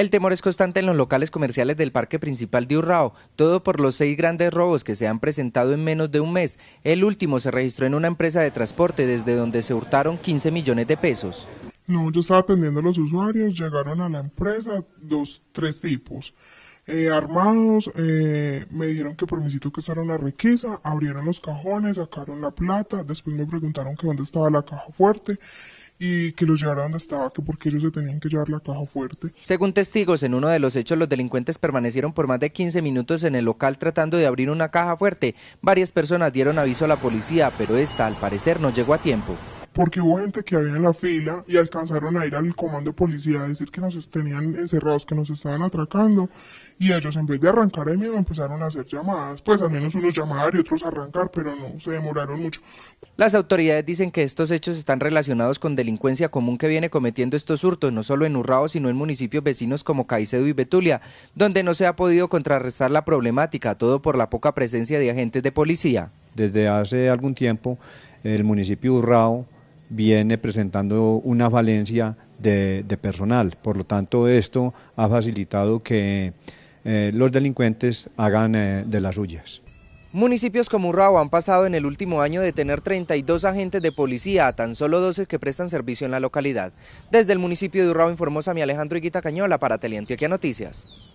El temor es constante en los locales comerciales del Parque Principal de Urrao, todo por los seis grandes robos que se han presentado en menos de un mes. El último se registró en una empresa de transporte desde donde se hurtaron 15 millones de pesos. No, yo estaba atendiendo a los usuarios, llegaron a la empresa dos, tres tipos eh, armados, eh, me dijeron que por que era una requisa, abrieron los cajones, sacaron la plata, después me preguntaron que dónde estaba la caja fuerte y que los llevara donde estaba, que porque ellos se tenían que llevar la caja fuerte. Según testigos, en uno de los hechos los delincuentes permanecieron por más de 15 minutos en el local tratando de abrir una caja fuerte. Varias personas dieron aviso a la policía, pero esta al parecer no llegó a tiempo porque hubo gente que había en la fila y alcanzaron a ir al comando de policía a decir que nos tenían encerrados, que nos estaban atracando, y ellos en vez de arrancar de miedo empezaron a hacer llamadas, pues al menos unos llamar y otros arrancar, pero no, se demoraron mucho. Las autoridades dicen que estos hechos están relacionados con delincuencia común que viene cometiendo estos hurtos, no solo en Urrao, sino en municipios vecinos como Caicedo y Betulia, donde no se ha podido contrarrestar la problemática, todo por la poca presencia de agentes de policía. Desde hace algún tiempo, el municipio de Urrao viene presentando una falencia de, personal. Por lo tanto, esto ha facilitado que eh, los delincuentes hagan eh, de las suyas. Municipios como Urrao han pasado en el último año de tener 32 agentes de policía a tan solo 12 que prestan servicio en la localidad. Desde el municipio de Urrao informó Sami Alejandro Iguita Cañola para Teleantioquia Noticias.